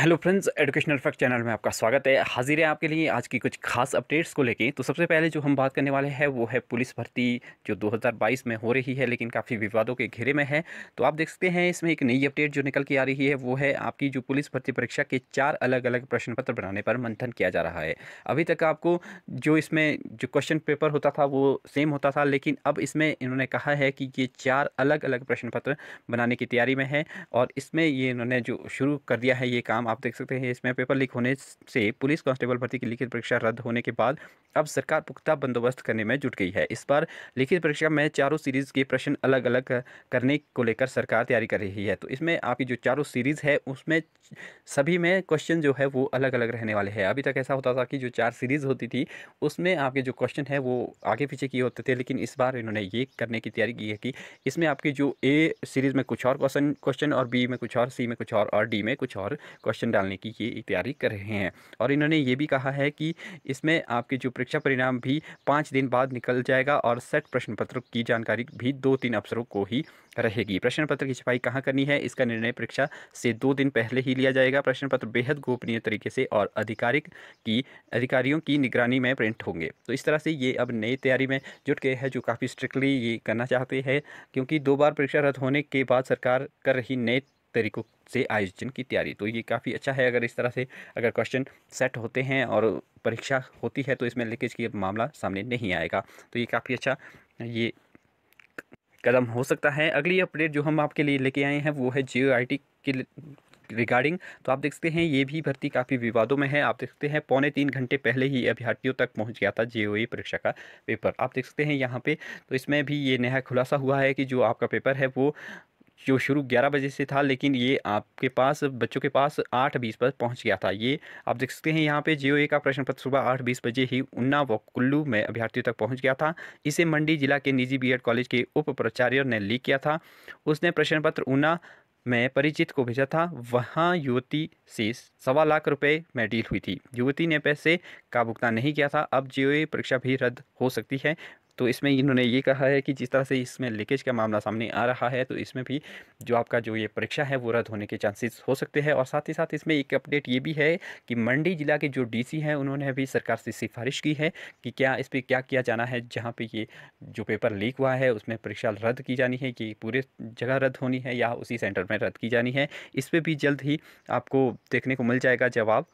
hello friends educational fact channel में आपका स्वागत है हाजिर है आपके लिए आज की कुछ खास अपडेट्स को लेके तो सबसे पहले जो हम बात करने वाले हैं वो है पुलिस भर्ती जो 2022 में हो रही है लेकिन काफ़ी विवादों के घेरे में है तो आप देख सकते हैं इसमें एक नई अपडेट जो निकल के आ रही है वो है आपकी जो पुलिस भर्ती परीक्षा के चार अलग अलग प्रश्न पत्र बनाने पर मंथन किया जा रहा है अभी तक आपको जो इसमें जो क्वेश्चन पेपर होता था वो सेम होता था लेकिन अब इसमें इन्होंने कहा है कि ये चार अलग अलग प्रश्न पत्र बनाने की तैयारी में है और इसमें ये इन्होंने जो शुरू कर दिया है ये काम आप देख सकते हैं इसमें पेपर लीक होने से पुलिस कांस्टेबल भर्ती की लिखित परीक्षा रद्द होने के बाद अब सरकार पुख्ता बंदोबस्त करने में जुट गई है इस बार लिखित परीक्षा में चारों सीरीज़ के प्रश्न अलग अलग करने को लेकर सरकार तैयारी कर रही है तो इसमें आपकी जो चारों सीरीज़ है उसमें सभी में क्वेश्चन जो है वो अलग अलग रहने वाले हैं अभी तक ऐसा होता था कि जो चार सीरीज़ होती थी उसमें आपके जो क्वेश्चन है वो आगे पीछे किए होते थे लेकिन इस बार इन्होंने ये करने की तैयारी की है कि इसमें आपकी जो ए सीरीज़ में कुछ और क्वेश्चन क्वेश्चन और बी में कुछ और सी में कुछ और और डी में कुछ और क्वेश्चन डालने की ये तैयारी कर रहे हैं और इन्होंने ये भी कहा है कि इसमें आपके जो परीक्षा परिणाम भी पाँच दिन बाद निकल जाएगा और सेट प्रश्न पत्र की जानकारी भी दो तीन अफसरों को ही रहेगी प्रश्न पत्र की छपाई कहाँ करनी है इसका निर्णय परीक्षा से दो दिन पहले ही लिया जाएगा प्रश्न पत्र बेहद गोपनीय तरीके से और आधिकारिक की अधिकारियों की निगरानी में प्रिंट होंगे तो इस तरह से ये अब नई तैयारी में जुट गए हैं जो काफ़ी स्ट्रिक्टली ये करना चाहते हैं क्योंकि दो बार परीक्षा रद्द होने के बाद सरकार कर रही नई तरीक़ों से आयोजन की तैयारी तो ये काफ़ी अच्छा है अगर इस तरह से अगर क्वेश्चन सेट होते हैं और परीक्षा होती है तो इसमें लीकेज की मामला सामने नहीं आएगा तो ये काफ़ी अच्छा ये कदम हो सकता है अगली अपडेट जो हम आपके लिए लेके आए हैं वो है जियो आई टी के रिगार्डिंग तो आप देखते हैं ये भी भर्ती काफ़ी विवादों में है आप देखते हैं पौने तीन घंटे पहले ही अभ्यर्थियों तक पहुंच गया था जे परीक्षा का पेपर आप देख सकते हैं यहाँ पे तो इसमें भी ये नया खुलासा हुआ है कि जो आपका पेपर है वो जो शुरू ग्यारह बजे से था लेकिन ये आपके पास बच्चों के पास आठ बीस पर पहुंच गया था ये आप देख सकते हैं यहाँ पे जियो ए का प्रश्न पत्र सुबह आठ बीस बजे ही उन्ना व कुल्लू में अभ्यर्थियों तक पहुँच गया था इसे मंडी जिला के निजी बी कॉलेज के उप प्राचार्य ने लीक किया था उसने प्रश्न पत्र ऊना में परिचित को भेजा था वहाँ युवती से सवा लाख रुपये में डील हुई थी युवती ने पैसे का भुगतान नहीं किया था अब जे परीक्षा भी रद्द हो सकती है तो इसमें इन्होंने ये कहा है कि जिस तरह से इसमें लीकेज का मामला सामने आ रहा है तो इसमें भी जो आपका जो ये परीक्षा है वो रद्द होने के चांसेस हो सकते हैं और साथ ही साथ इसमें एक अपडेट ये भी है कि मंडी ज़िला के जो डीसी हैं उन्होंने भी सरकार से सिफारिश की है कि क्या इस पर क्या किया जाना है जहाँ पर ये जो पेपर लीक हुआ है उसमें परीक्षा रद्द की जानी है कि पूरे जगह रद्द होनी है या उसी सेंटर में रद्द की जानी है इस पर भी जल्द ही आपको देखने को मिल जाएगा जवाब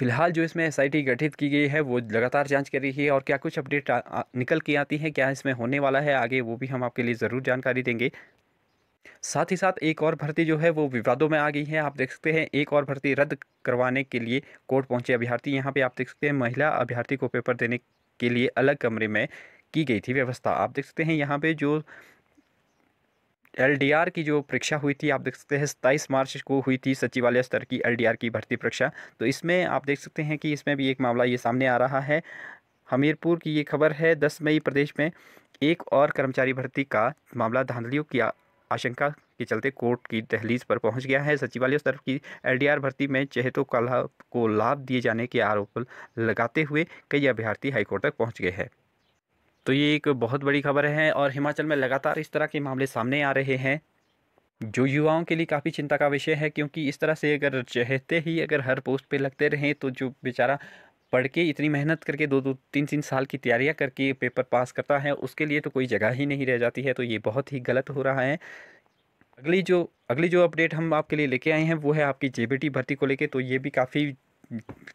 फिलहाल जो इसमें एस गठित की गई है वो लगातार जांच कर रही है और क्या कुछ अपडेट निकल के आती है क्या इसमें होने वाला है आगे वो भी हम आपके लिए ज़रूर जानकारी देंगे साथ ही साथ एक और भर्ती जो है वो विवादों में आ गई है आप देख सकते हैं एक और भर्ती रद्द करवाने के लिए कोर्ट पहुंचे अभ्यर्थी यहाँ पे आप देख सकते हैं महिला अभ्यर्थी को पेपर देने के लिए अलग कमरे में की गई थी व्यवस्था आप देख सकते हैं यहाँ पे जो एलडीआर की जो परीक्षा हुई थी आप देख सकते हैं सत्ताईस मार्च को हुई थी सचिवालय स्तर की एलडीआर की भर्ती परीक्षा तो इसमें आप देख सकते हैं कि इसमें भी एक मामला ये सामने आ रहा है हमीरपुर की ये खबर है दस मई प्रदेश में एक और कर्मचारी भर्ती का मामला धांधलियों की आशंका के चलते कोर्ट की दहलीज पर पहुंच गया है सचिवालय स्तर की एलडीआर भर्ती में चेहतों का को लाभ दिए जाने के आरोप लगाते हुए कई अभ्यर्थी हाईकोर्ट तक पहुंच गए हैं तो ये एक बहुत बड़ी खबर है और हिमाचल में लगातार इस तरह के मामले सामने आ रहे हैं जो युवाओं के लिए काफ़ी चिंता का विषय है क्योंकि इस तरह से अगर चहते ही अगर हर पोस्ट पे लगते रहें तो जो बेचारा पढ़ के इतनी मेहनत करके दो दो तीन तीन साल की तैयारियां करके पेपर पास करता है उसके लिए तो कोई जगह ही नहीं रह जाती है तो ये बहुत ही गलत हो रहा है अगली जो अगली जो अपडेट हम आपके लिए लेके आए हैं वो है आपकी जेबीटी भर्ती को लेकर तो ये भी काफ़ी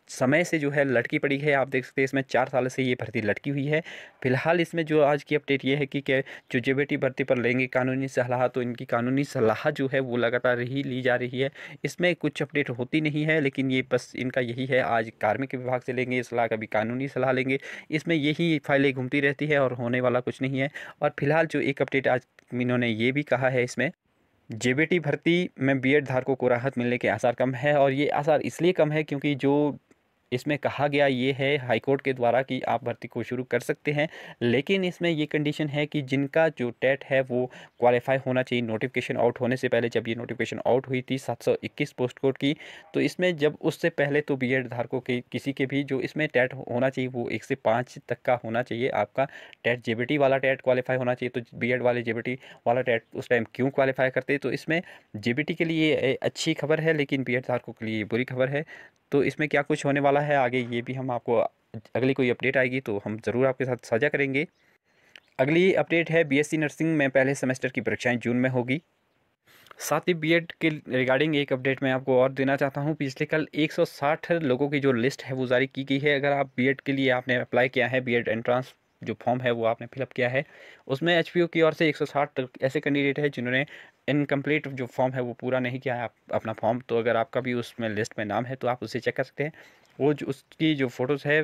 समय से जो है लटकी पड़ी है आप देख सकते हैं इसमें चार साल से ये भर्ती लटकी हुई है फिलहाल इसमें जो आज की अपडेट ये है कि क्या जो जे भर्ती पर लेंगे कानूनी सलाह तो इनकी कानूनी सलाह जो है वो लगातार ही ली जा रही है इसमें कुछ अपडेट होती नहीं है लेकिन ये बस इनका यही है आज कार्मिक विभाग से लेंगे सलाह कभी कानूनी सलाह लेंगे इसमें यही फाइलें घूमती रहती है और होने वाला कुछ नहीं है और फिलहाल जो एक अपडेट आज इन्होंने ये भी कहा है इसमें जेबीटी भर्ती में बीएड धारकों को राहत मिलने के आसार कम है और ये आसार इसलिए कम है क्योंकि जो इसमें कहा गया ये है हाईकोर्ट के द्वारा कि आप भर्ती को शुरू कर सकते हैं लेकिन इसमें ये कंडीशन है कि जिनका जो टेट है वो क्वालिफाई होना चाहिए नोटिफिकेशन आउट होने से पहले जब ये नोटिफिकेशन आउट हुई थी सात पोस्ट कोड की तो इसमें जब उससे पहले तो बी धारकों के किसी के भी जो इसमें टेट होना चाहिए वो एक से पाँच तक का होना चाहिए आपका टेट जे वाला टेट क्वालिफाई होना चाहिए तो बी वाले जे वाला टेट उस टाइम क्यों क्वालिफाई करते तो इसमें जे के लिए अच्छी खबर है लेकिन बी धारकों के लिए बुरी खबर है तो इसमें क्या कुछ होने वाला है आगे ये भी हम आपको अगली कोई अपडेट आएगी तो हम ज़रूर आपके साथ साझा करेंगे अगली अपडेट है बीएससी नर्सिंग में पहले सेमेस्टर की परीक्षाएं जून में होगी साथ ही बीएड के रिगार्डिंग एक अपडेट मैं आपको और देना चाहता हूं पिछले कल 160 लोगों की जो लिस्ट है वो जारी की गई है अगर आप बीएड के लिए आपने अप्लाई किया है बीएड एंट्रांस जो फॉर्म है वो आपने फिलअप किया है उसमें एच की ओर से एक ऐसे कैंडिडेट है जिन्होंने इनकम्प्लीट जो फॉर्म है वो पूरा नहीं किया है आप अपना फॉर्म तो अगर आपका भी उसमें लिस्ट में नाम है तो आप उसे चेक कर सकते हैं वो जो उसकी जो फ़ोटोज़ है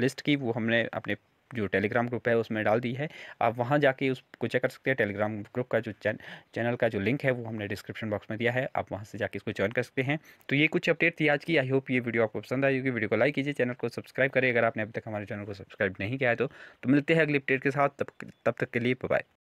लिस्ट की वो हमने अपने जो टेलीग्राम ग्रुप है उसमें डाल दी है आप वहाँ जाके उसको चेक कर सकते हैं टेलीग्राम ग्रुप का जो चैन, चैनल का जो लिंक है वो हमने डिस्क्रिप्शन बॉक्स में दिया है आप वहाँ से जाके इसको ज्वाइन कर सकते हैं तो ये कुछ अपडेट थी आज की आई होप ये वीडियो आपको पसंद आई होगी वीडियो को लाइक कीजिए चैनल को सब्सक्राइब करें अगर आपने अब तक हमारे चैनल को सब्सक्राइब नहीं किया है तो, तो, मिलते हैं अगली अपडेट के साथ तब तब तक के लिए बाय